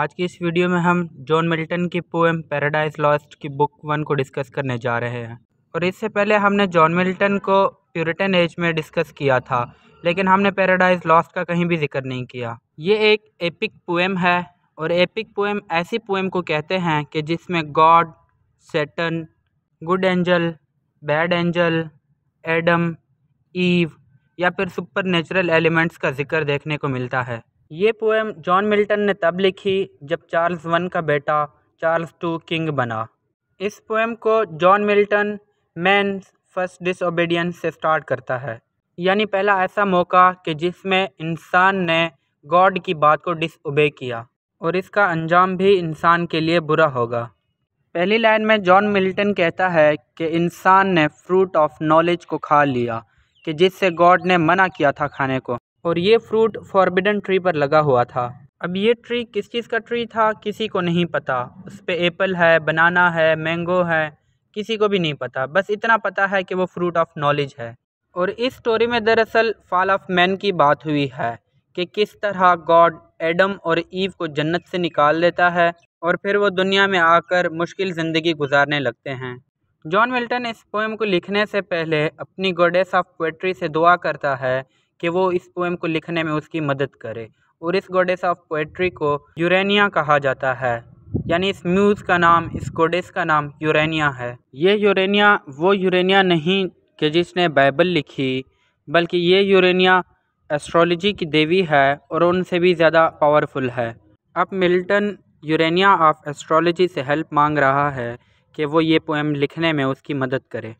आज की इस वीडियो में हम जॉन मिल्टन की पोएम पैराडाइज लॉस्ट की बुक वन को डिस्कस करने जा रहे हैं और इससे पहले हमने जॉन मिल्टन को प्यूरिटन एज में डिस्कस किया था लेकिन हमने पैराडाइज लॉस्ट का कहीं भी जिक्र नहीं किया ये एक एपिक पोएम है और एपिक पोएम ऐसी पोएम को कहते हैं कि जिसमें God Satan good angel bad angel Adam Eve या फिर सुपर नेचुरल एलिमेंट्स का जिक्र देखने को मिलता है ये पोएम जॉन मिल्टन ने तब लिखी जब चार्ल्स वन का बेटा चार्ल्स टू किंग बना इस पोएम को John Milton man first disobedience से स्टार्ट करता है यानी पहला ऐसा मौका कि जिसमें इंसान ने गॉड की बात को डिसओबे किया और इसका अंजाम भी इंसान के लिए बुरा होगा पहली लाइन में जॉन मिल्टन कहता है कि इंसान ने फ्रूट ऑफ नॉलेज को खा लिया कि जिससे गॉड ने मना किया था खाने को और ये फ्रूट फॉरबिडन ट्री पर लगा हुआ था अब ये ट्री किस चीज़ का ट्री था किसी को नहीं पता उस पर एप्पल है बनाना है मैंगो है किसी को भी नहीं पता बस इतना पता है कि वो फ्रूट ऑफ नॉलेज है और इस स्टोरी में दरअसल फॉल ऑफ मैन की बात हुई है कि किस तरह गॉड एडम और ईव को जन्नत से निकाल देता है और फिर वो दुनिया में आकर मुश्किल ज़िंदगी गुजारने लगते हैं जॉन मिल्टन इस पोएम को लिखने से पहले अपनी गोडेस ऑफ पोइट्री से दुआ करता है कि वो इस पोएम को लिखने में उसकी मदद करे और इस गोडेस ऑफ पोइट्री को यूरेनिया कहा जाता है यानी इस म्यूज़ का नाम इस गोडेस का नाम यूरेनिया है ये यूरेनिया वो यूरेनिया नहीं कि जिसने बाइबल लिखी बल्कि ये यूरेनिया एस्ट्रोलॉजी की देवी है और उनसे भी ज़्यादा पावरफुल है अब मिल्टन यूरेनिया ऑफ एस्ट्रोलॉजी से हेल्प मांग रहा है कि वो ये पोएम लिखने में उसकी मदद करे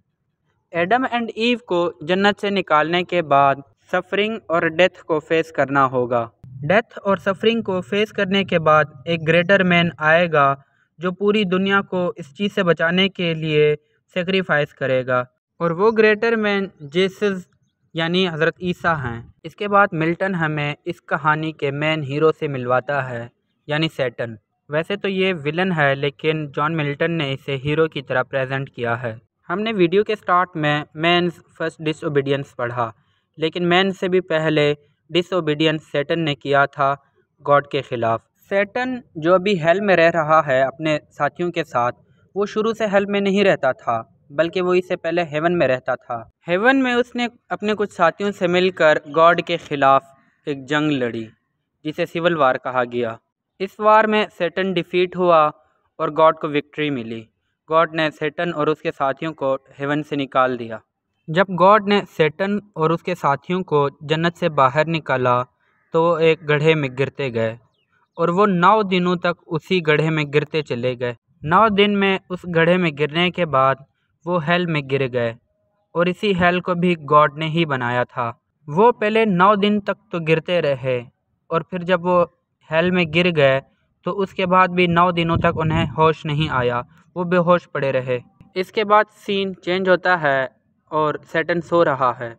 एडम एंड ईव को जन्नत से निकालने के बाद सफरिंग और डेथ को फेस करना होगा डेथ और सफरिंग को फेस करने के बाद एक ग्रेटर मैन आएगा जो पूरी दुनिया को इस चीज़ से बचाने के लिए सेक्रीफाइस करेगा और वो ग्रेटर मैन जेस यानी हज़रत ईसा हैं इसके बाद मिल्टन हमें इस कहानी के मेन हीरो से मिलवाता है यानी सैटन वैसे तो ये विलन है लेकिन जॉन मिल्टन ने इसे हीरो की तरह प्रेजेंट किया है हमने वीडियो के स्टार्ट में मेंस फर्स्ट डिसोबीडियंस पढ़ा लेकिन मैन से भी पहले डिसोबीडियंस सेटन ने किया था गॉड के ख़िलाफ़ सेटन जो अभी हेल में रह रहा है अपने साथियों के साथ वो शुरू से हेल में नहीं रहता था बल्कि वो इससे पहले हेवन में रहता था हेवन में उसने अपने कुछ साथियों से मिलकर गॉड के ख़िलाफ़ एक जंग लड़ी जिसे सिविल वार कहा गया इस वार में सेटन डिफीट हुआ और गॉड को विक्ट्री मिली गॉड ने सेटन और उसके साथियों को हेवन से निकाल दिया जब गॉड ने सेटन और उसके साथियों को जन्नत से बाहर निकाला तो वो एक गढ़े में गिरते गए और वो नौ दिनों तक उसी गढ़े में गिरते चले गए नौ दिन में उस गढ़े में गिरने के बाद वो हेल में गिर गए और इसी हेल को भी गॉड ने ही बनाया था वो पहले नौ दिन तक तो गिरते रहे और फिर जब वो हेल में गिर गए तो उसके बाद भी नौ दिनों तक उन्हें होश नहीं आया वो बेहोश पड़े रहे इसके बाद सीन चेंज होता है और सेटन सो रहा है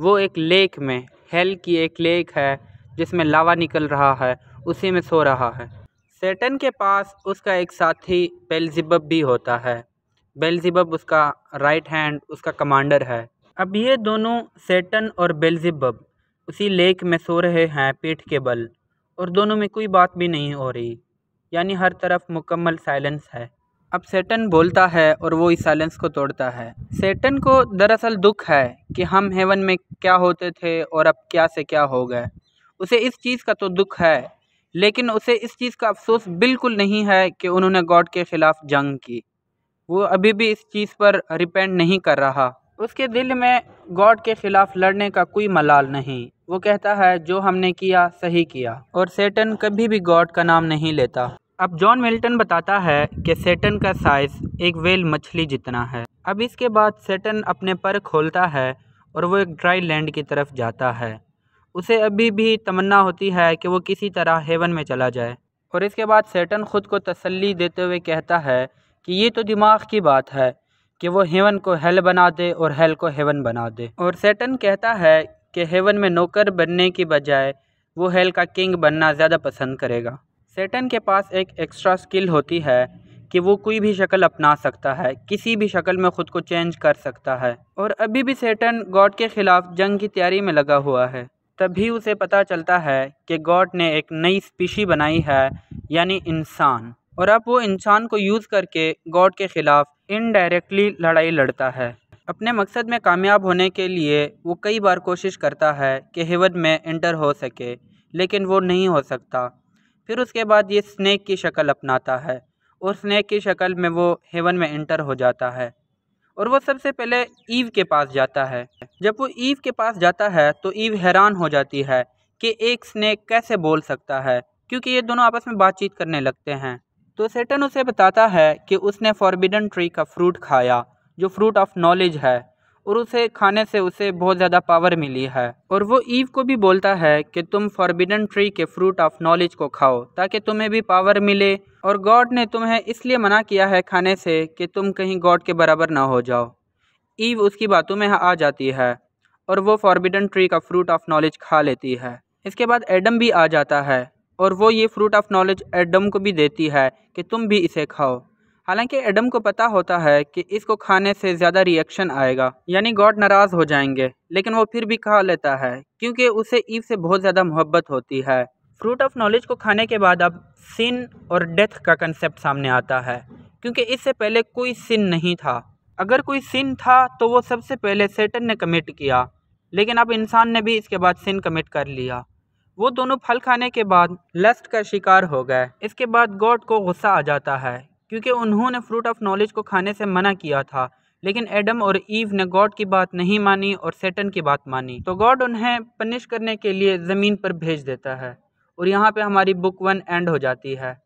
वो एक लेक में हेल की एक लेक है जिसमें लावा निकल रहा है उसी में सो रहा है सेटन के पास उसका एक साथी बेलजिब भी होता है बेलजिब उसका राइट हैंड उसका कमांडर है अब ये दोनों सेटन और बेलजिब उसी लेक में सो रहे हैं पीठ के बल और दोनों में कोई बात भी नहीं हो रही यानी हर तरफ मुकम्मल साइलेंस है अब सेटन बोलता है और वो इस साइलेंस को तोड़ता है सेटन को दरअसल दुख है कि हम हेवन में क्या होते थे और अब क्या से क्या हो गए उसे इस चीज़ का तो दुख है लेकिन उसे इस चीज़ का अफसोस बिल्कुल नहीं है कि उन्होंने गॉड के ख़िलाफ़ जंग की वो अभी भी इस चीज़ पर रिपेंड नहीं कर रहा उसके दिल में गॉड के ख़िलाफ़ लड़ने का कोई मलाल नहीं वो कहता है जो हमने किया सही किया और सेटन कभी भी गॉड का नाम नहीं लेता अब जॉन मिल्टन बताता है कि सेटन का साइज एक वेल मछली जितना है अब इसके बाद सेटन अपने पर खोलता है और वो एक ड्राई लैंड की तरफ जाता है उसे अभी भी तमन्ना होती है कि वो किसी तरह हेवन में चला जाए और इसके बाद सेटन ख़ुद को तसल्ली देते हुए कहता है कि ये तो दिमाग की बात है कि वो हेवन को हेल बना दे और हेल को हेवन बना दे और सेटन कहता है कि हेवन में नौकर बनने की बजाय वो हेल का किंग बनना ज़्यादा पसंद करेगा सेटन के पास एक एक्स्ट्रा स्किल होती है कि वो कोई भी शक्ल अपना सकता है किसी भी शक्ल में ख़ुद को चेंज कर सकता है और अभी भी सेटन गॉड के ख़िलाफ़ जंग की तैयारी में लगा हुआ है तभी उसे पता चलता है कि गॉड ने एक नई स्पीशी बनाई है यानी इंसान और अब वो इंसान को यूज़ करके गॉड के ख़िलाफ़ इनडायरेक्टली लड़ाई लड़ता है अपने मकसद में कामयाब होने के लिए वो कई बार कोशिश करता है कि हिवद में इंटर हो सके लेकिन वो नहीं हो सकता फिर उसके बाद ये स्नैक की शक्ल अपनाता है और स्नैक की शक्ल में वो हेवन में इंटर हो जाता है और वो सबसे पहले ईव के पास जाता है जब वो ईव के पास जाता है तो ईव हैरान हो जाती है कि एक स्नैक कैसे बोल सकता है क्योंकि ये दोनों आपस में बातचीत करने लगते हैं तो सेटन उसे बताता है कि उसने फॉरबिडन ट्री का फ्रूट खाया जो फ्रूट ऑफ नॉलेज है और उसे खाने से उसे बहुत ज़्यादा पावर मिली है और वो ईव को भी बोलता है कि तुम फॉरबिडन ट्री के फ्रूट ऑफ नॉलेज को खाओ ताकि तुम्हें भी पावर मिले और गॉड ने तुम्हें इसलिए मना किया है खाने से कि तुम कहीं गॉड के बराबर ना हो जाओ ईव उसकी बातों में आ जाती है और वो फॉरबिडन ट्री का फ्रूट ऑफ नॉलेज खा लेती है इसके बाद एडम भी आ जाता है और वो ये फ्रूट ऑफ नॉलेज एडम को भी देती है कि तुम भी इसे खाओ हालांकि एडम को पता होता है कि इसको खाने से ज़्यादा रिएक्शन आएगा यानी गॉड नाराज़ हो जाएंगे लेकिन वो फिर भी खा लेता है क्योंकि उसे ईव से बहुत ज़्यादा मोहब्बत होती है फ्रूट ऑफ नॉलेज को खाने के बाद अब सिन और डेथ का कंसेप्ट सामने आता है क्योंकि इससे पहले कोई सिन नहीं था अगर कोई सिन था तो वो सबसे पहले सेटन ने कमिट किया लेकिन अब इंसान ने भी इसके बाद सिन कमिट कर लिया वो दोनों फल खाने के बाद लस्ट का शिकार हो गए इसके बाद गॉड को गुस्सा आ जाता है क्योंकि उन्होंने फ्रूट ऑफ नॉलेज को खाने से मना किया था लेकिन एडम और ईव ने गॉड की बात नहीं मानी और सेटन की बात मानी तो गॉड उन्हें पनिश करने के लिए ज़मीन पर भेज देता है और यहाँ पे हमारी बुक वन एंड हो जाती है